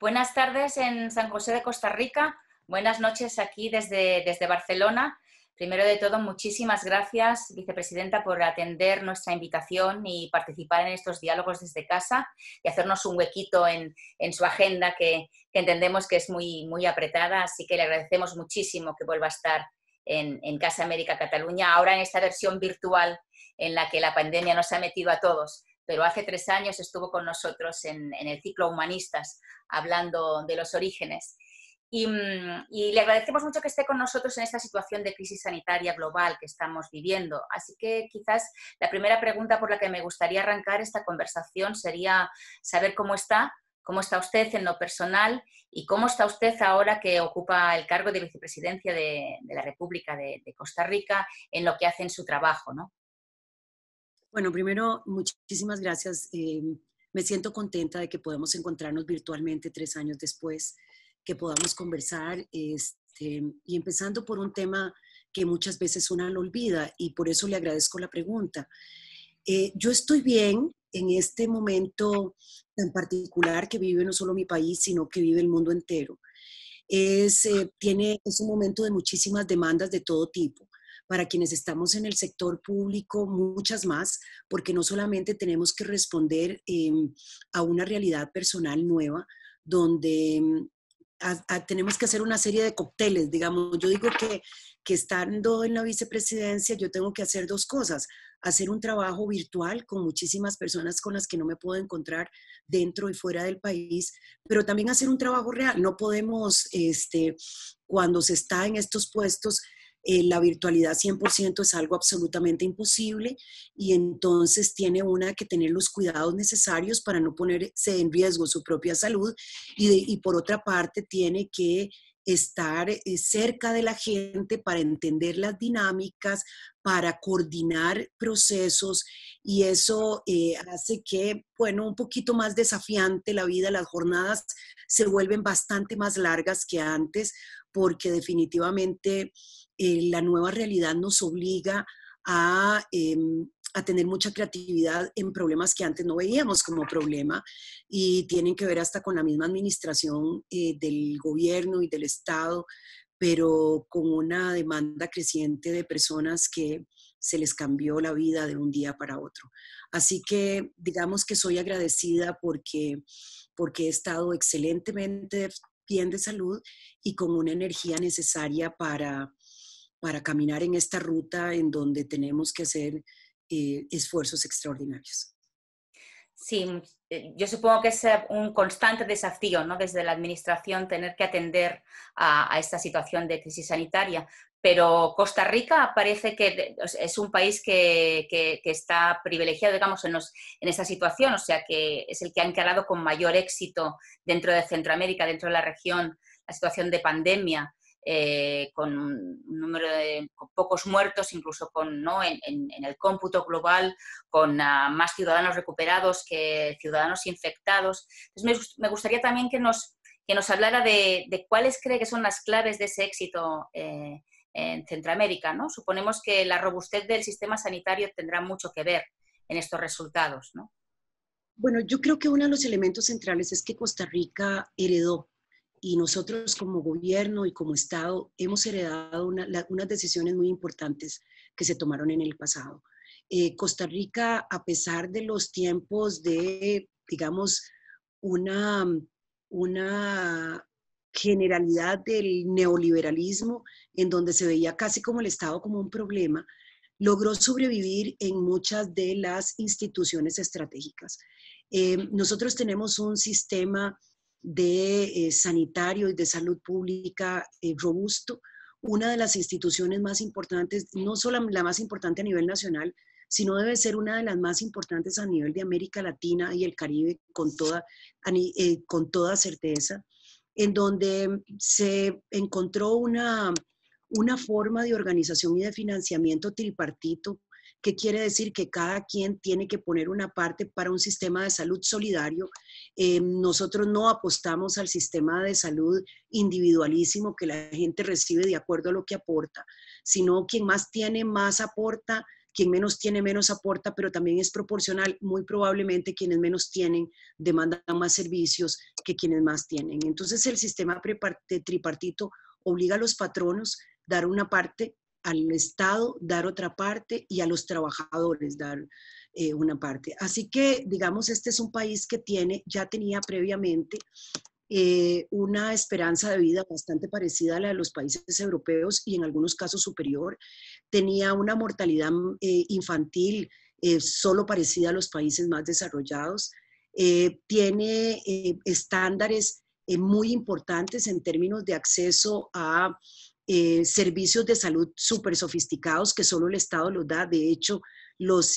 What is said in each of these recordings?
Buenas tardes en San José de Costa Rica, buenas noches aquí desde, desde Barcelona. Primero de todo, muchísimas gracias, vicepresidenta, por atender nuestra invitación y participar en estos diálogos desde casa y hacernos un huequito en, su agenda que, entendemos que es muy, muy apretada. Así que le agradecemos muchísimo que vuelva a estar en, en Casa América Cataluña, ahora en esta versión virtual en la que la pandemia nos ha metido a todos pero hace tres años estuvo con nosotros en, el ciclo Humanistas hablando de los orígenes. Mm, y, le agradecemos mucho que esté con nosotros en esta situación de crisis sanitaria global que estamos viviendo. Así que quizás la primera pregunta por la que me gustaría arrancar esta conversación sería saber cómo está, cómo está usted en lo personal y cómo está usted ahora que ocupa el cargo de vicepresidencia de, la República de, de, Costa Rica en lo que hace en su trabajo, ¿no? Bueno, primero, muchísimas gracias. Eh, me siento contenta de que podamos encontrarnos virtualmente tres años después, que podamos conversar. Este, y empezando por un tema que muchas veces uno lo olvida y por eso le agradezco la pregunta. Eh, yo estoy bien en este momento en particular que vive no solo mi país, sino que vive el mundo entero. Eh, tiene, es un momento de muchísimas demandas de todo tipo para quienes estamos en el sector público, muchas más, porque no solamente tenemos que responder em, a una realidad personal nueva, donde em, tenemos que hacer una serie de cócteles, digamos. Yo digo que, que estando en la vicepresidencia, yo tengo que hacer dos cosas. Hacer un trabajo virtual con muchísimas personas con las que no me puedo encontrar dentro y fuera del país, pero también hacer un trabajo real. No podemos, este, cuando se está en estos puestos, eh, la virtualidad 100% es algo absolutamente imposible y entonces tiene una que tener los cuidados necesarios para no ponerse en riesgo su propia salud y, por otra parte tiene que estar eh, cerca de la gente para entender las dinámicas, para coordinar procesos y eso eh, hace que, bueno, un poquito más desafiante la vida, las jornadas se vuelven bastante más largas que antes porque definitivamente eh, la nueva realidad nos obliga em, a, tener mucha creatividad en problemas que antes no veíamos como problema y tienen que ver hasta con la misma administración eh, del gobierno y del Estado, pero con una demanda creciente de personas que se les cambió la vida de un día para otro. Así que digamos que soy agradecida porque, porque he estado excelentemente bien de salud y con una energía necesaria para, para caminar en esta ruta en donde tenemos que hacer eh, esfuerzos extraordinarios. Sí, mm, eh, yo supongo que es eh, un constante desafío, ¿no? Desde la administración tener que atender a, esta situación de crisis sanitaria. Pero Costa Rica parece que es un país que, que, está privilegiado, digamos, en, en, esta situación, o sea, que es el que ha encarado con mayor éxito dentro de Centroamérica, dentro de la región, la situación de pandemia. Eh, con un número de pocos muertos, incluso con, ¿no? en, el cómputo global, con ah, más ciudadanos recuperados que ciudadanos infectados. me, gustaría también que nos, que nos hablara de, cuáles cree que son las claves de ese éxito. Eh, en Centroamérica, ¿no? Suponemos que la robustez del sistema sanitario tendrá mucho que ver en estos resultados, Bueno, yo creo que uno de los elementos centrales es que Costa Rica heredó y nosotros como gobierno y como Estado hemos heredado unas decisiones muy importantes que se tomaron en el pasado. Eh, Costa Rica, a pesar de los tiempos de, digamos, una, una generalidad del neoliberalismo, en donde se veía casi como el Estado como un problema, logró sobrevivir en muchas de las instituciones estratégicas. Eh, nosotros tenemos un sistema de eh, sanitario y de salud pública eh, robusto, una de las instituciones más importantes, no solo la más importante a nivel nacional, sino debe ser una de las más importantes a nivel de América Latina y el Caribe con toda, eh, con toda certeza, en donde se encontró una, una forma de organización y de financiamiento tripartito que quiere decir que cada quien tiene que poner una parte para un sistema de salud solidario. Eh, nosotros no apostamos al sistema de salud individualísimo que la gente recibe de acuerdo a lo que aporta, sino quien más tiene, más aporta quien menos tiene menos aporta, pero también es proporcional. Muy probablemente quienes menos tienen demandan más servicios que quienes más tienen. Entonces el sistema tripartito obliga a los patronos dar una parte al Estado dar otra parte y a los trabajadores dar eh, una parte. Así que, digamos, este es un país que tiene, ya tenía previamente eh, una esperanza de vida bastante parecida a la de los países europeos y en algunos casos superior. Tenía una mortalidad eh, infantil solo parecida a los países más desarrollados. tiene estándares muy importantes en términos de acceso a eh, servicios de salud súper sofisticados que solo el Estado los da. De hecho, los,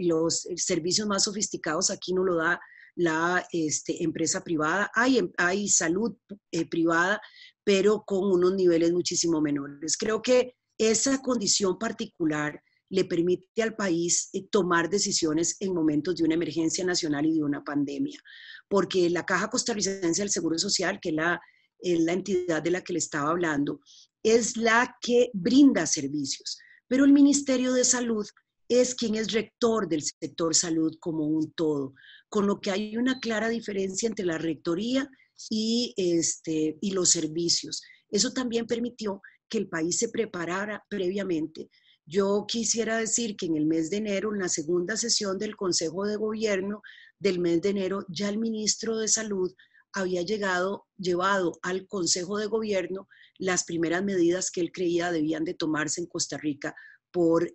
los eh, servicios más sofisticados aquí no lo da la este, empresa privada. Hay, em, hay salud eh, privada, pero con unos niveles muchísimo menores. Creo que esa condición particular le permite al país tomar decisiones en momentos de una emergencia nacional y de una pandemia, porque la Caja Costarricense del Seguro Social, que la, es la entidad de la que le estaba hablando, es la que brinda servicios, pero el Ministerio de Salud es quien es rector del sector salud como un todo, con lo que hay una clara diferencia entre la rectoría y, este, y los servicios. Eso también permitió que el país se preparara previamente. Yo quisiera decir que en el mes de enero, en la segunda sesión del Consejo de Gobierno del mes de enero, ya el ministro de Salud había llegado, llevado al Consejo de Gobierno las primeras medidas que él creía debían de tomarse en Costa Rica por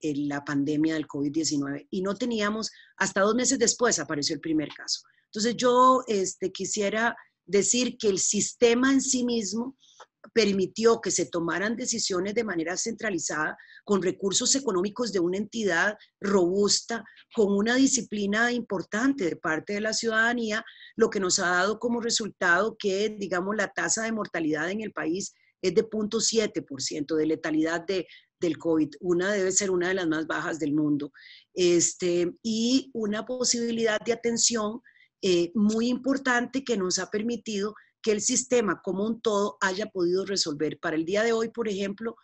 la pandemia del COVID-19. Y no teníamos, hasta dos meses después apareció el primer caso. Entonces yo este, quisiera decir que el sistema en sí mismo permitió que se tomaran decisiones de manera centralizada, con recursos económicos de una entidad robusta, con una disciplina importante de parte de la ciudadanía, lo que nos ha dado como resultado que, digamos, la tasa de mortalidad en el país es de 0.7% de letalidad del COVID. Una debe ser una de las más bajas del mundo. Este, y una posibilidad de atención eh, muy importante que nos ha permitido que el sistema como un todo haya podido resolver. Para el día de hoy, por ejemplo,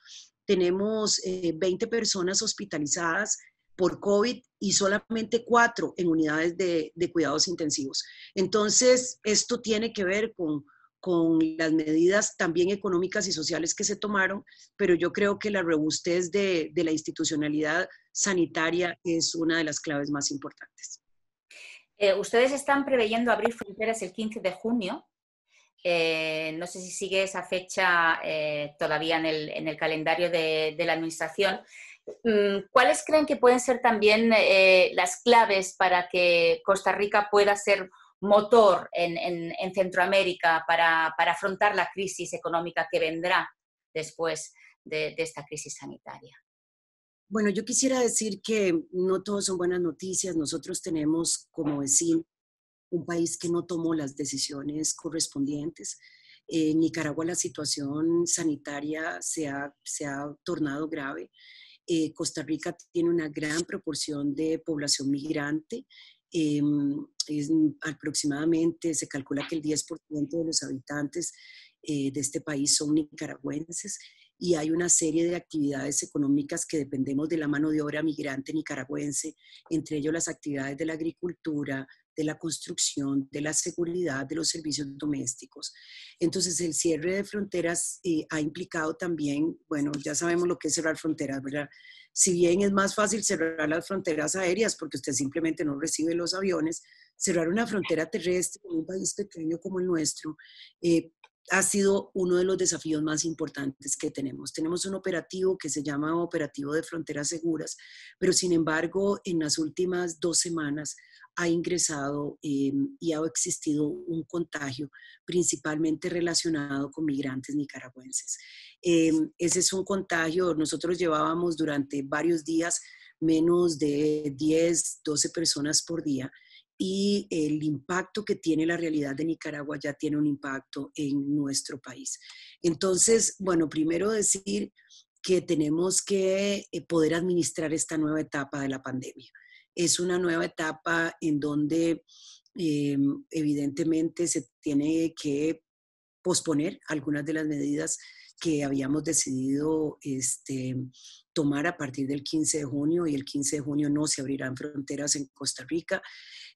tenemos 20 eh, personas hospitalizadas por COVID y solamente cuatro en unidades de, cuidados intensivos. Entonces, esto tiene que ver con, las medidas también económicas y sociales que se tomaron, pero yo creo que la robustez de, la institucionalidad sanitaria es una de las claves más importantes. Eh, ustedes están preveyendo abrir fronteras el 15 de junio eh, no sé si sigue esa fecha eh, todavía en el, calendario de, la Administración. Mm, ¿Cuáles creen que pueden ser también eh, las claves para que Costa Rica pueda ser motor en, Centroamérica para, afrontar la crisis económica que vendrá después de, esta crisis sanitaria? Bueno, yo quisiera decir que no todos son buenas noticias. Nosotros tenemos como vecinos un país que no tomó las decisiones correspondientes. En Nicaragua la situación sanitaria se ha, tornado grave. Eh, Costa Rica tiene una gran proporción de población migrante. Em, aproximadamente se calcula que el 10% de los habitantes eh, de este país son nicaragüenses y hay una serie de actividades económicas que dependemos de la mano de obra migrante nicaragüense, entre ellos las actividades de la agricultura, de la construcción, de la seguridad, de los servicios domésticos. Entonces, el cierre de fronteras eh, ha implicado también, bueno, ya sabemos lo que es cerrar fronteras, ¿verdad? Si bien es más fácil cerrar las fronteras aéreas porque usted simplemente no recibe los aviones, cerrar una frontera terrestre en un país pequeño como el nuestro eh, ha sido uno de los desafíos más importantes que tenemos. Tenemos un operativo que se llama Operativo de Fronteras Seguras, pero sin embargo en las últimas dos semanas ha ingresado eh, y ha existido un contagio principalmente relacionado con migrantes nicaragüenses. Eh, ese es un contagio, nosotros llevábamos durante varios días menos de 10, 12 personas por día y el impacto que tiene la realidad de Nicaragua ya tiene un impacto en nuestro país. Entonces, bueno, primero decir que tenemos que eh, poder administrar esta nueva etapa de la pandemia. Es una nueva etapa en donde eh, evidentemente se tiene que posponer algunas de las medidas que habíamos decidido este, tomar a partir del 15 de junio y el 15 de junio no se abrirán fronteras en Costa Rica.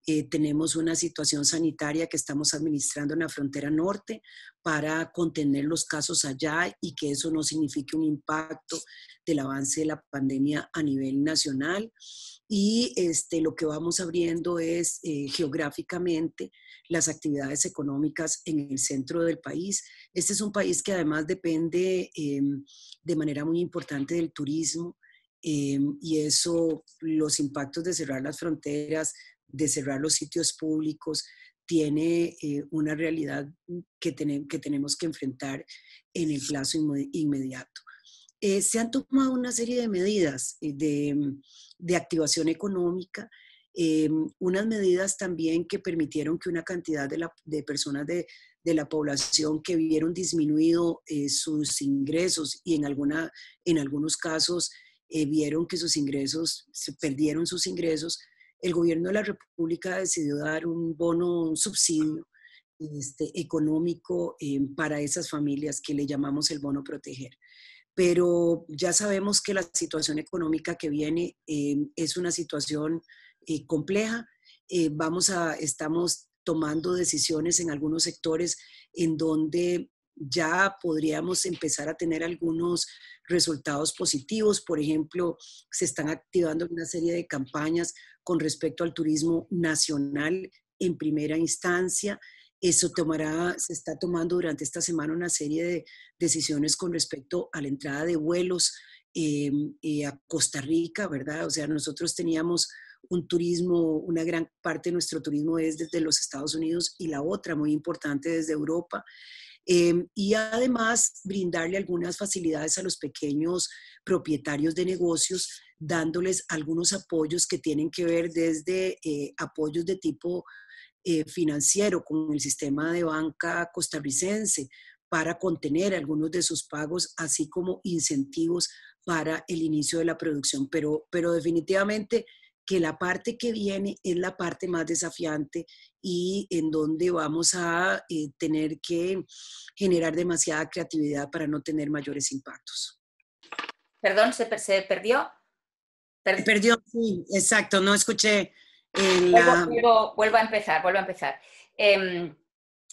Eh, tenemos una situación sanitaria que estamos administrando en la frontera norte para contener los casos allá y que eso no signifique un impacto del avance de la pandemia a nivel nacional y este, lo que vamos abriendo es eh, geográficamente las actividades económicas en el centro del país. Este es un país que además depende em, de manera muy importante del turismo em, y eso, los impactos de cerrar las fronteras, de cerrar los sitios públicos, tiene eh, una realidad que, que tenemos que enfrentar en el plazo inmediato. Eh, se han tomado una serie de medidas eh, mm, de, activación económica, eh, unas medidas también que permitieron que una cantidad de, personas de, la población que vieron disminuido sus ingresos y en, algunos casos vieron que sus ingresos, se perdieron sus ingresos, el gobierno de la República decidió dar un bono, un subsidio este, económico para esas familias que le llamamos el bono proteger pero ya sabemos que la situación económica que viene eh, es una situación eh, compleja. Eh, vamos a, estamos tomando decisiones en algunos sectores en donde ya podríamos empezar a tener algunos resultados positivos. Por ejemplo, se están activando una serie de campañas con respecto al turismo nacional en primera instancia. Eso tomará, se está tomando durante esta semana una serie de decisiones con respecto a la entrada de vuelos eh, eh, a Costa Rica, ¿verdad? O sea, nosotros teníamos un turismo, una gran parte de nuestro turismo es desde los Estados Unidos y la otra muy importante desde Europa. Eh, y además brindarle algunas facilidades a los pequeños propietarios de negocios, dándoles algunos apoyos que tienen que ver desde apoyos de tipo eh, financiero con el sistema de banca costarricense para contener algunos de sus pagos, así como incentivos para el inicio de la producción. Pero, pero definitivamente que la parte que viene es la parte más desafiante y en donde vamos a eh, tener que generar demasiada creatividad para no tener mayores impactos. Perdón, se, perdió. Perdió, sí, exacto, no escuché Vuelvo, a empezar, vuelvo a empezar. Em,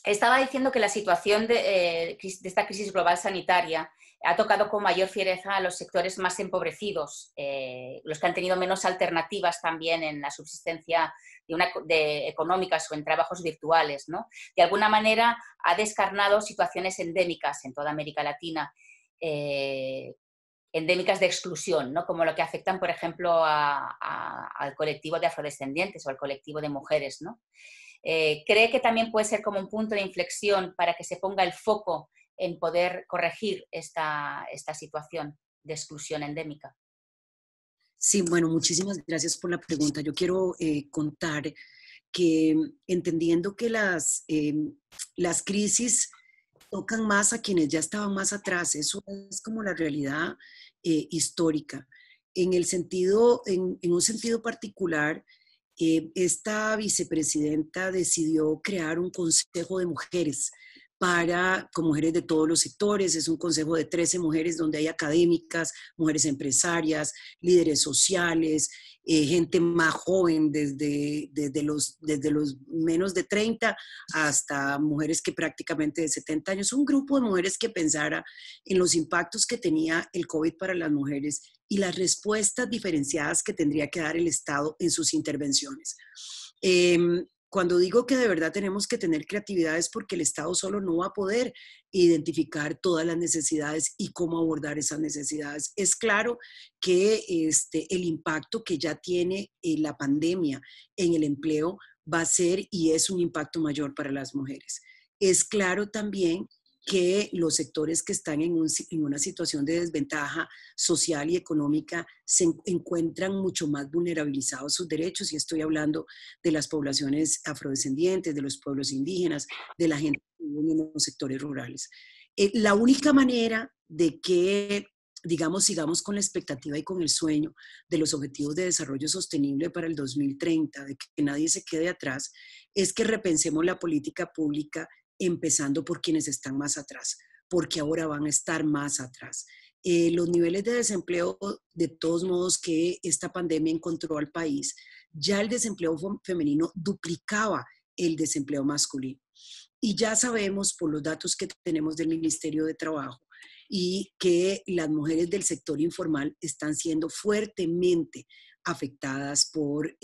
estaba diciendo que la situación eh, de, esta crisis global sanitaria ha tocado con mayor fiereza a los sectores más empobrecidos, eh, los que han tenido menos alternativas también en la subsistencia de económicas o en trabajos virtuales. ¿no? De alguna manera ha descarnado situaciones endémicas en toda América Latina. Eh, endémicas de exclusión, ¿no? como lo que afectan, por ejemplo, al colectivo de afrodescendientes o al colectivo de mujeres. ¿no? Eh, ¿Cree que también puede ser como un punto de inflexión para que se ponga el foco en poder corregir esta, situación de exclusión endémica? Sí, bueno, muchísimas gracias por la pregunta. Yo quiero eh, contar que entendiendo que las, em, las crisis tocan más a quienes ya estaban más atrás, eso es como la realidad eh, histórica. En, el sentido, en, un sentido particular, eh, esta vicepresidenta decidió crear un consejo de mujeres para, con mujeres de todos los sectores. Es un consejo de 13 mujeres donde hay académicas, mujeres empresarias, líderes sociales, eh, gente más joven, desde, los, desde los menos de 30 hasta mujeres que prácticamente de 70 años. Un grupo de mujeres que pensara en los impactos que tenía el COVID para las mujeres y las respuestas diferenciadas que tendría que dar el Estado en sus intervenciones. Em, cuando digo que de verdad tenemos que tener creatividad es porque el Estado solo no va a poder identificar todas las necesidades y cómo abordar esas necesidades. Es claro que este, el impacto que ya tiene eh, la pandemia en el empleo va a ser y es un impacto mayor para las mujeres. Es claro también que los sectores que están en, una situación de desventaja social y económica se encuentran mucho más vulnerabilizados sus derechos, y estoy hablando de las poblaciones afrodescendientes, de los pueblos indígenas, de la gente que vive en los sectores rurales. Eh, la única manera de que digamos, sigamos con la expectativa y con el sueño de los objetivos de desarrollo sostenible para el 2030, de que nadie se quede atrás, es que repensemos la política pública empezando por quienes están más atrás, porque ahora van a estar más atrás. Eh, los niveles de desempleo, de todos modos, que esta pandemia encontró al país, ya el desempleo femenino duplicaba el desempleo masculino. Y ya sabemos por los datos que tenemos del Ministerio de Trabajo y que las mujeres del sector informal están siendo fuertemente afectadas por,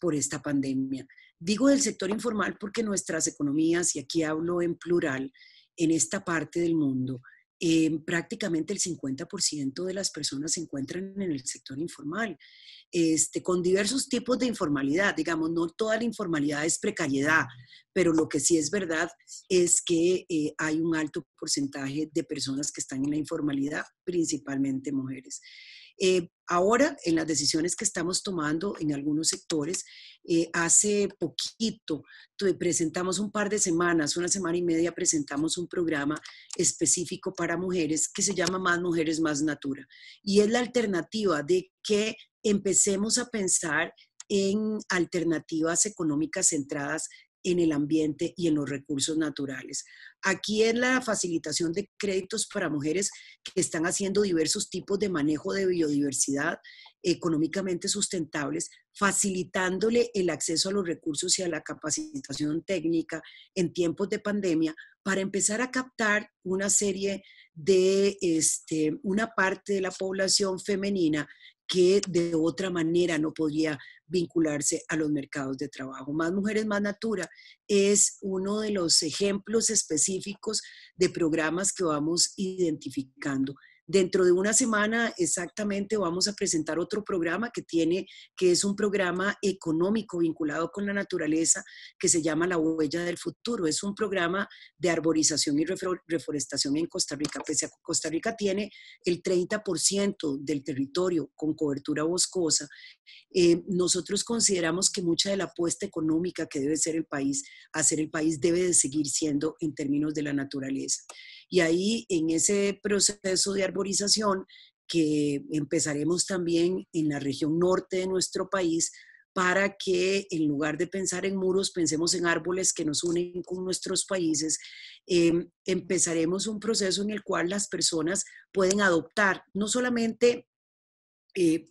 por esta pandemia. Digo del sector informal porque nuestras economías, y aquí hablo en plural, en esta parte del mundo, em, prácticamente el 50% de las personas se encuentran en el sector informal, este, con diversos tipos de informalidad. Digamos, no toda la informalidad es precariedad, pero lo que sí es verdad es que eh, hay un alto porcentaje de personas que están en la informalidad, principalmente mujeres. Eh, ahora, en las decisiones que estamos tomando en algunos sectores, eh, hace poquito presentamos un par de semanas, una semana y media, presentamos un programa específico para mujeres que se llama Más Mujeres, Más Natura. Y es la alternativa de que empecemos a pensar en alternativas económicas centradas en el ambiente y en los recursos naturales. Aquí es la facilitación de créditos para mujeres que están haciendo diversos tipos de manejo de biodiversidad económicamente sustentables, facilitándole el acceso a los recursos y a la capacitación técnica en tiempos de pandemia para empezar a captar una serie de este, una parte de la población femenina que de otra manera no podría vincularse a los mercados de trabajo. Más Mujeres, Más Natura es uno de los ejemplos específicos de programas que vamos identificando Dentro de una semana exactamente vamos a presentar otro programa que tiene, que es un programa económico vinculado con la naturaleza que se llama La Huella del Futuro. Es un programa de arborización y reforestación en Costa Rica. Pese a Costa Rica tiene el 30% del territorio con cobertura boscosa, eh, nosotros consideramos que mucha de la apuesta económica que debe ser el país, hacer el país, debe de seguir siendo en términos de la naturaleza. Y ahí en ese proceso de arborización que empezaremos también en la región norte de nuestro país, para que en lugar de pensar en muros, pensemos en árboles que nos unen con nuestros países, em, empezaremos un proceso en el cual las personas pueden adoptar no solamente eh,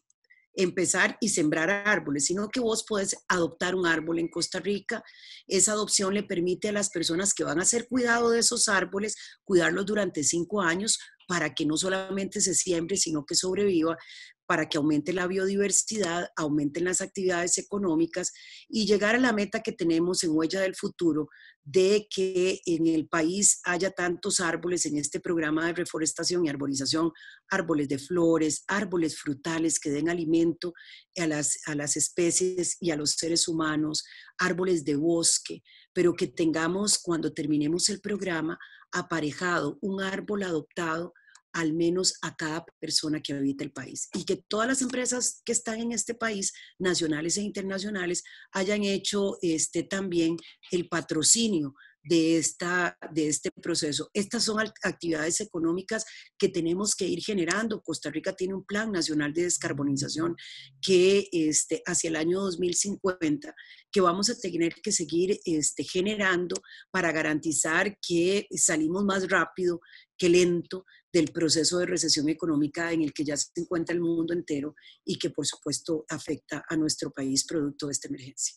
empezar y sembrar árboles, sino que vos podés adoptar un árbol en Costa Rica. Esa adopción le permite a las personas que van a hacer cuidado de esos árboles, cuidarlos durante cinco años para que no solamente se siembre, sino que sobreviva, para que aumente la biodiversidad, aumenten las actividades económicas y llegar a la meta que tenemos en Huella del Futuro de que en el país haya tantos árboles en este programa de reforestación y arborización, árboles de flores, árboles frutales que den alimento a las, a las especies y a los seres humanos, árboles de bosque, pero que tengamos cuando terminemos el programa aparejado un árbol adoptado al menos a cada persona que habita el país y que todas las empresas que están en este país, nacionales e internacionales, hayan hecho este, también el patrocinio de, esta, de este proceso. Estas son actividades económicas que tenemos que ir generando. Costa Rica tiene un plan nacional de descarbonización que este, hacia el año 2050, que vamos a tener que seguir este, generando para garantizar que salimos más rápido que lento del proceso de recesión económica en el que ya se encuentra el mundo entero y que por supuesto afecta a nuestro país producto de esta emergencia.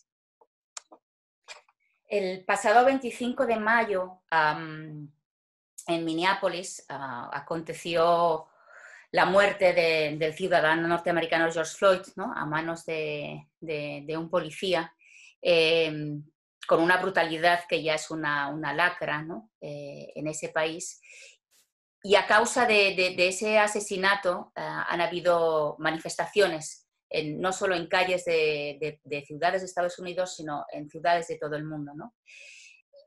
El pasado 25 de mayo en Minneapolis ah, aconteció la muerte del ciudadano norteamericano George Floyd a manos de, un policía. Em, con una brutalidad que ya es una, lacra eh, en ese país y a causa de, ese asesinato eh, han habido manifestaciones, no solo en calles de, ciudades de Estados Unidos, sino en ciudades de todo el mundo.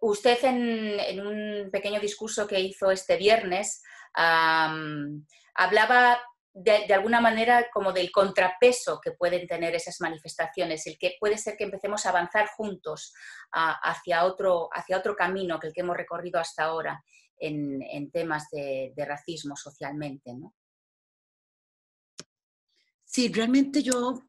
Usted en, un pequeño discurso que hizo este viernes hablaba de, alguna manera como del contrapeso que pueden tener esas manifestaciones, el que puede ser que empecemos a avanzar juntos hacia, otro, hacia otro camino que el que hemos recorrido hasta ahora en, temas de, racismo socialmente, ¿no? Sí, realmente yo,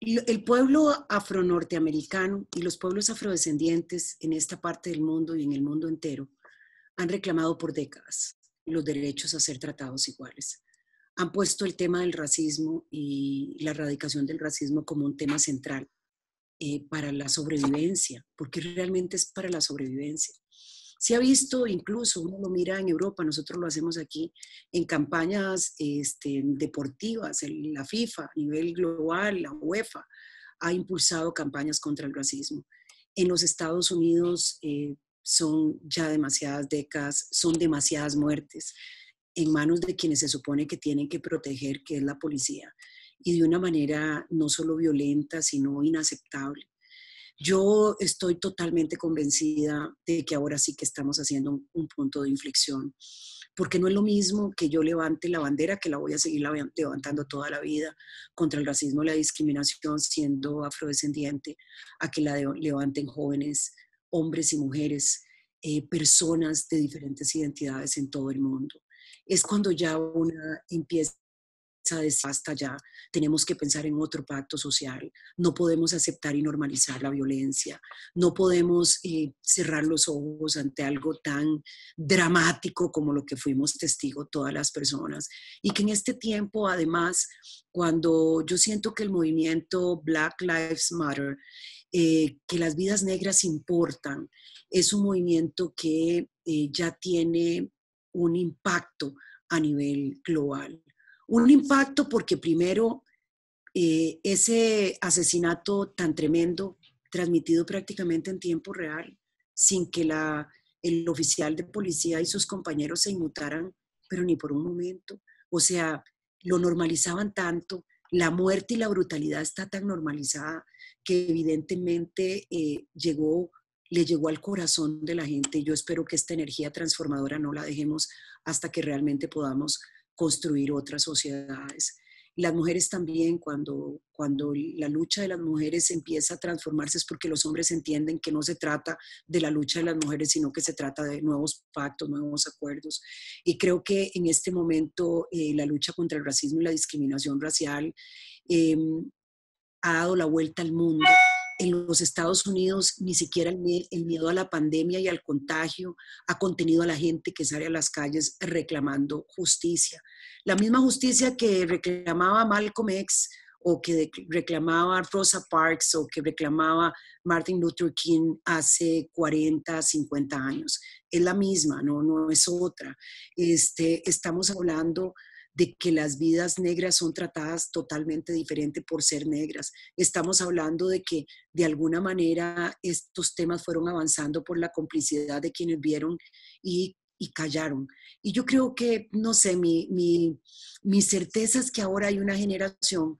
el pueblo afro-norteamericano y los pueblos afrodescendientes en esta parte del mundo y en el mundo entero han reclamado por décadas los derechos a ser tratados iguales. Han puesto el tema del racismo y la erradicación del racismo como un tema central eh, para la sobrevivencia, porque realmente es para la sobrevivencia. Se ha visto incluso, uno lo mira en Europa, nosotros lo hacemos aquí, en campañas este, deportivas, la FIFA a nivel global, la UEFA, ha impulsado campañas contra el racismo. En los Estados Unidos eh, son ya demasiadas décadas, son demasiadas muertes en manos de quienes se supone que tienen que proteger, que es la policía, y de una manera no solo violenta, sino inaceptable. Yo estoy totalmente convencida de que ahora sí que estamos haciendo un, punto de inflexión, porque no es lo mismo que yo levante la bandera, que la voy a seguir levantando toda la vida contra el racismo y la discriminación siendo afrodescendiente, a que la levanten jóvenes, hombres y mujeres, eh, personas de diferentes identidades en todo el mundo. Es cuando ya una empieza esa ya, tenemos que pensar en otro pacto social, no podemos aceptar y normalizar la violencia, no podemos eh, cerrar los ojos ante algo tan dramático como lo que fuimos testigo todas las personas. Y que en este tiempo, además, cuando yo siento que el movimiento Black Lives Matter, eh, que las vidas negras importan, es un movimiento que eh, ya tiene un impacto a nivel global un impacto porque primero eh, ese asesinato tan tremendo, transmitido prácticamente en tiempo real, sin que la, el oficial de policía y sus compañeros se inmutaran, pero ni por un momento. O sea, lo normalizaban tanto, la muerte y la brutalidad está tan normalizada que evidentemente eh, llegó, le llegó al corazón de la gente. Yo espero que esta energía transformadora no la dejemos hasta que realmente podamos construir otras sociedades. Las mujeres también, cuando, cuando la lucha de las mujeres empieza a transformarse es porque los hombres entienden que no se trata de la lucha de las mujeres, sino que se trata de nuevos pactos, nuevos acuerdos. Y creo que en este momento eh, la lucha contra el racismo y la discriminación racial em, ha dado la vuelta al mundo en los Estados Unidos ni siquiera el, miedo a la pandemia y al contagio ha contenido a la gente que sale a las calles reclamando justicia. La misma justicia que reclamaba Malcolm X o que reclamaba Rosa Parks o que reclamaba Martin Luther King hace 40, 50 años. Es la misma, no, no es otra. Este, estamos hablando de que las vidas negras son tratadas totalmente diferente por ser negras. Estamos hablando de que de alguna manera estos temas fueron avanzando por la complicidad de quienes vieron y, callaron. Y yo creo que, no sé, mi, mi certeza es que ahora hay una generación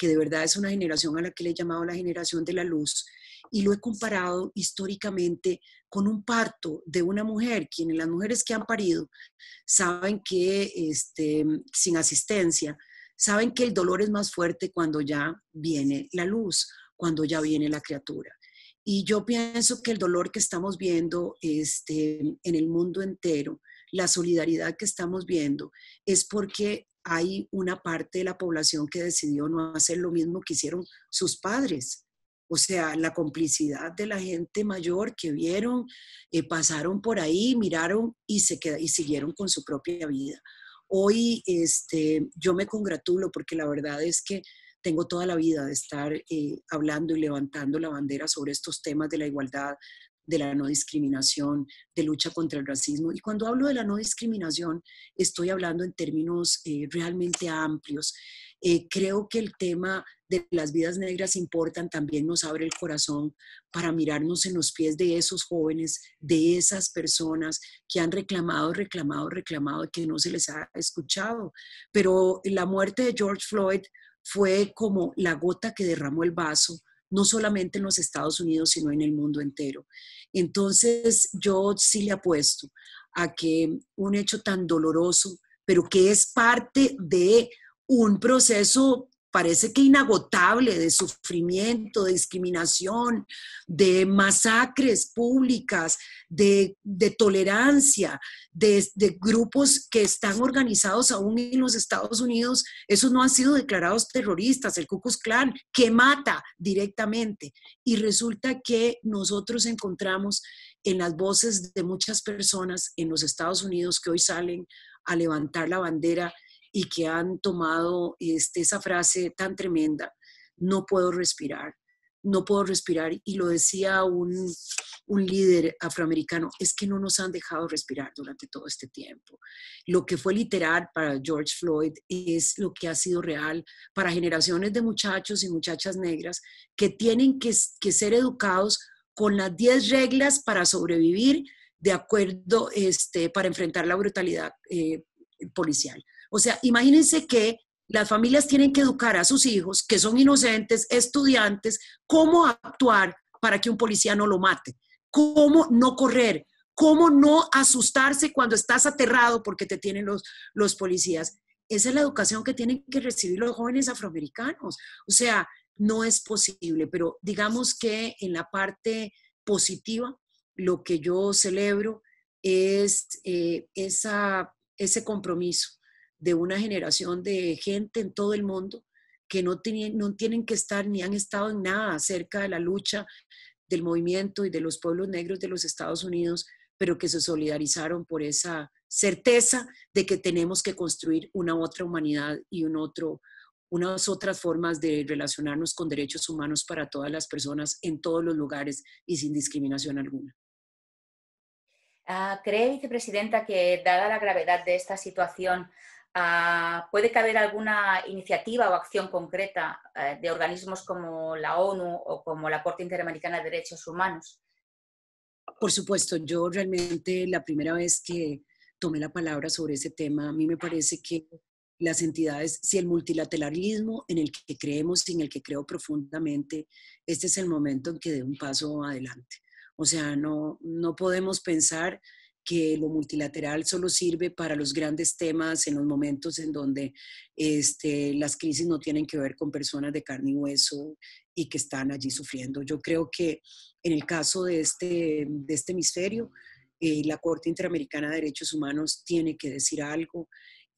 que de verdad es una generación a la que le he llamado la generación de la luz, y lo he comparado históricamente con un parto de una mujer, quienes las mujeres que han parido saben que este, sin asistencia, saben que el dolor es más fuerte cuando ya viene la luz, cuando ya viene la criatura. Y yo pienso que el dolor que estamos viendo este, en el mundo entero, la solidaridad que estamos viendo, es porque hay una parte de la población que decidió no hacer lo mismo que hicieron sus padres. O sea, la complicidad de la gente mayor que vieron, eh, pasaron por ahí, miraron y, se y siguieron con su propia vida. Hoy este, yo me congratulo porque la verdad es que tengo toda la vida de estar eh, hablando y levantando la bandera sobre estos temas de la igualdad, de la no discriminación, de lucha contra el racismo. Y cuando hablo de la no discriminación, estoy hablando en términos eh, realmente amplios. Eh, creo que el tema de las vidas negras importan también nos abre el corazón para mirarnos en los pies de esos jóvenes, de esas personas que han reclamado, reclamado, reclamado que no se les ha escuchado. Pero la muerte de George Floyd fue como la gota que derramó el vaso no solamente en los Estados Unidos, sino en el mundo entero. Entonces, yo sí le apuesto a que un hecho tan doloroso, pero que es parte de un proceso parece que inagotable de sufrimiento, de discriminación, de masacres públicas, de, tolerancia, de, de, grupos que están organizados aún en los Estados Unidos, esos no han sido declarados terroristas, el Ku Klux Klan, que mata directamente. Y resulta que nosotros encontramos en las voces de muchas personas en los Estados Unidos que hoy salen a levantar la bandera y que han tomado este, esa frase tan tremenda, no puedo respirar, no puedo respirar. Y lo decía un, líder afroamericano, es que no nos han dejado respirar durante todo este tiempo. Lo que fue literal para George Floyd es lo que ha sido real para generaciones de muchachos y muchachas negras que tienen que, ser educados con las 10 reglas para sobrevivir de acuerdo, este, para enfrentar la brutalidad eh, policial. O sea, imagínense que las familias tienen que educar a sus hijos, que son inocentes, estudiantes, cómo actuar para que un policía no lo mate, cómo no correr, cómo no asustarse cuando estás aterrado porque te tienen los, los policías. Esa es la educación que tienen que recibir los jóvenes afroamericanos. O sea, no es posible, pero digamos que en la parte positiva, lo que yo celebro es eh, esa, ese compromiso de una generación de gente en todo el mundo que no, tienen, no tienen que estar ni han estado en nada acerca de la lucha del movimiento y de los pueblos negros de los Estados Unidos, pero que se solidarizaron por esa certeza de que tenemos que construir una otra humanidad y un otro, unas otras formas de relacionarnos con derechos humanos para todas las personas en todos los lugares y sin discriminación alguna. Ah, ¿Cree, vicepresidenta, que dada la gravedad de esta situación, Ah, puede caber alguna iniciativa o acción concreta eh, de organismos como la ONU o como la Corte Interamericana de Derechos Humanos. Por supuesto, yo realmente la primera vez que tomé la palabra sobre ese tema, a mí me parece que las entidades, si el multilateralismo en el que creemos y en el que creo profundamente, este es el momento en que dé un paso adelante. O sea, no, no podemos pensar que lo multilateral solo sirve para los grandes temas en los momentos en donde este, las crisis no tienen que ver con personas de carne y hueso y que están allí sufriendo. Yo creo que en el caso de este, de este hemisferio, eh, la Corte Interamericana de Derechos Humanos tiene que decir algo,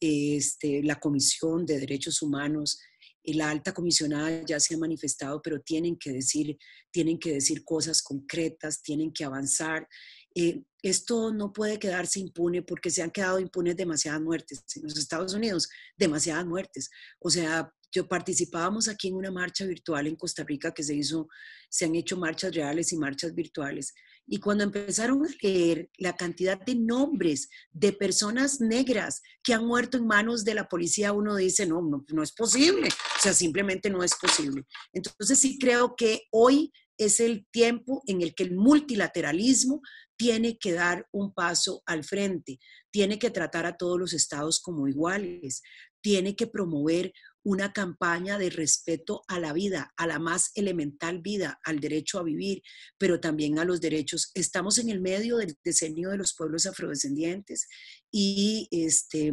este, la Comisión de Derechos Humanos, eh, la alta comisionada ya se ha manifestado, pero tienen que decir, tienen que decir cosas concretas, tienen que avanzar. Eh, esto no puede quedarse impune porque se han quedado impunes demasiadas muertes. En los Estados Unidos, demasiadas muertes. O sea, yo participábamos aquí en una marcha virtual en Costa Rica que se hizo, se han hecho marchas reales y marchas virtuales. Y cuando empezaron a leer la cantidad de nombres de personas negras que han muerto en manos de la policía, uno dice, no, no, no es posible. O sea, simplemente no es posible. Entonces sí creo que hoy es el tiempo en el que el multilateralismo tiene que dar un paso al frente, tiene que tratar a todos los estados como iguales, tiene que promover una campaña de respeto a la vida, a la más elemental vida, al derecho a vivir, pero también a los derechos. Estamos en el medio del diseño de los pueblos afrodescendientes y este,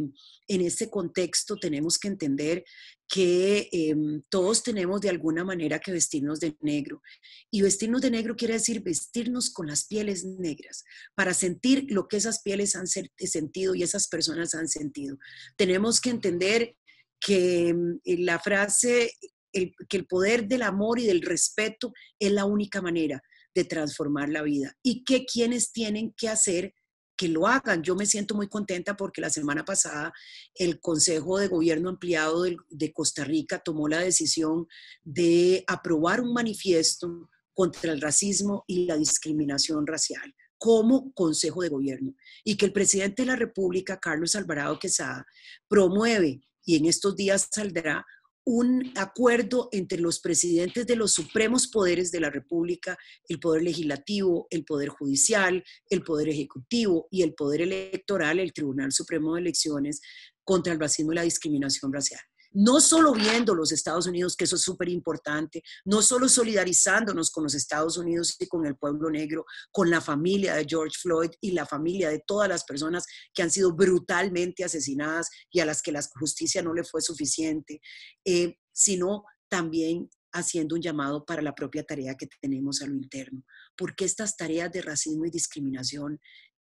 en este contexto tenemos que entender que em, todos tenemos de alguna manera que vestirnos de negro. Y vestirnos de negro quiere decir vestirnos con las pieles negras, para sentir lo que esas pieles han sentido y esas personas han sentido. Tenemos que entender que mm, eh, la frase, que el poder del amor y del respeto es la única manera de transformar la vida y que quienes tienen que hacer que lo hagan. Yo me siento muy contenta porque la semana pasada el Consejo de Gobierno Ampliado de, Costa Rica tomó la decisión de aprobar un manifiesto contra el racismo y la discriminación racial como Consejo de Gobierno y que el presidente de la República, Carlos Alvarado Quesada, promueve y en estos días saldrá un acuerdo entre los presidentes de los supremos poderes de la República, el Poder Legislativo, el Poder Judicial, el Poder Ejecutivo y el Poder Electoral, el Tribunal Supremo de Elecciones, contra el racismo y la discriminación racial no solo viendo los Estados Unidos, que eso es súper importante, no solo solidarizándonos con los Estados Unidos y con el pueblo negro, con la familia de George Floyd y la familia de todas las personas que han sido brutalmente asesinadas y a las que la justicia no le fue suficiente, eh, sino también haciendo un llamado para la propia tarea que tenemos a lo interno. Porque estas tareas de racismo y discriminación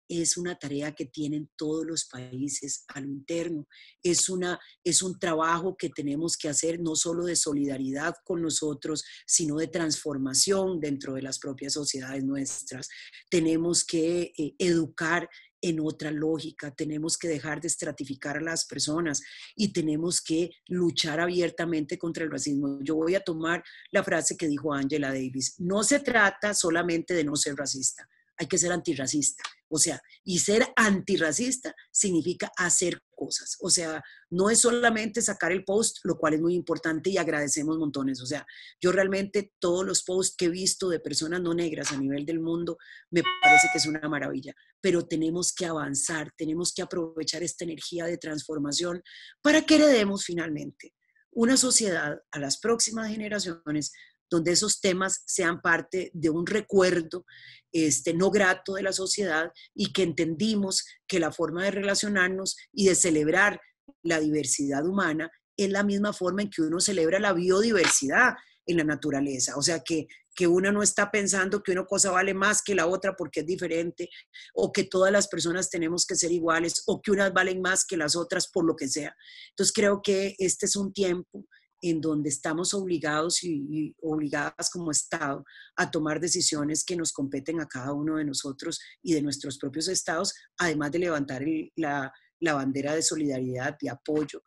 es una tarea que tienen todos los países a lo interno. Es, una, es un trabajo que tenemos que hacer no solo de solidaridad con nosotros, sino de transformación dentro de las propias sociedades nuestras. Tenemos que eh, educar en otra lógica, tenemos que dejar de estratificar a las personas y tenemos que luchar abiertamente contra el racismo. Yo voy a tomar la frase que dijo Angela Davis, no se trata solamente de no ser racista, hay que ser antirracista. O sea, y ser antirracista significa hacer cosas. O sea, no es solamente sacar el post, lo cual es muy importante y agradecemos montones. O sea, yo realmente todos los posts que he visto de personas no negras a nivel del mundo, me parece que es una maravilla. Pero tenemos que avanzar, tenemos que aprovechar esta energía de transformación para que heredemos finalmente una sociedad a las próximas generaciones donde esos temas sean parte de un recuerdo este, no grato de la sociedad y que entendimos que la forma de relacionarnos y de celebrar la diversidad humana es la misma forma en que uno celebra la biodiversidad en la naturaleza. O sea, que, que uno no está pensando que una cosa vale más que la otra porque es diferente, o que todas las personas tenemos que ser iguales, o que unas valen más que las otras por lo que sea. Entonces creo que este es un tiempo en donde estamos obligados y, obligadas como Estado a tomar decisiones que nos competen a cada uno de nosotros y de nuestros propios estados, además de levantar la, bandera de solidaridad, y apoyo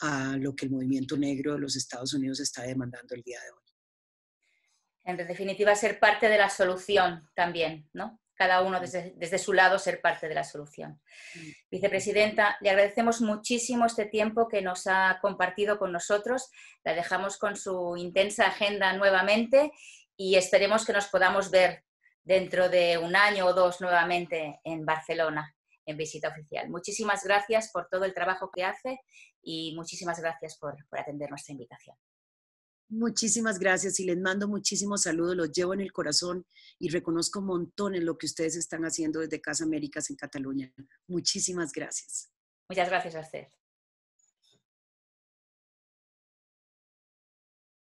a lo que el movimiento negro de los Estados Unidos está demandando el día de hoy. En definitiva, ser parte de la solución también, ¿no? cada uno desde, su lado ser parte de la solución. Mm. Vicepresidenta, le agradecemos muchísimo este tiempo que nos ha compartido con nosotros. La dejamos con su intensa agenda nuevamente y esperemos que nos podamos ver dentro de un año o dos nuevamente en Barcelona en visita oficial. Muchísimas gracias por todo el trabajo que hace y muchísimas gracias por atender nuestra invitación. Muchísimas gracias y les mando muchísimos saludos, los llevo en el corazón y reconozco montón en lo que ustedes están haciendo desde Casa Américas en Cataluña. Muchísimas gracias. Muchas gracias, a ustedes.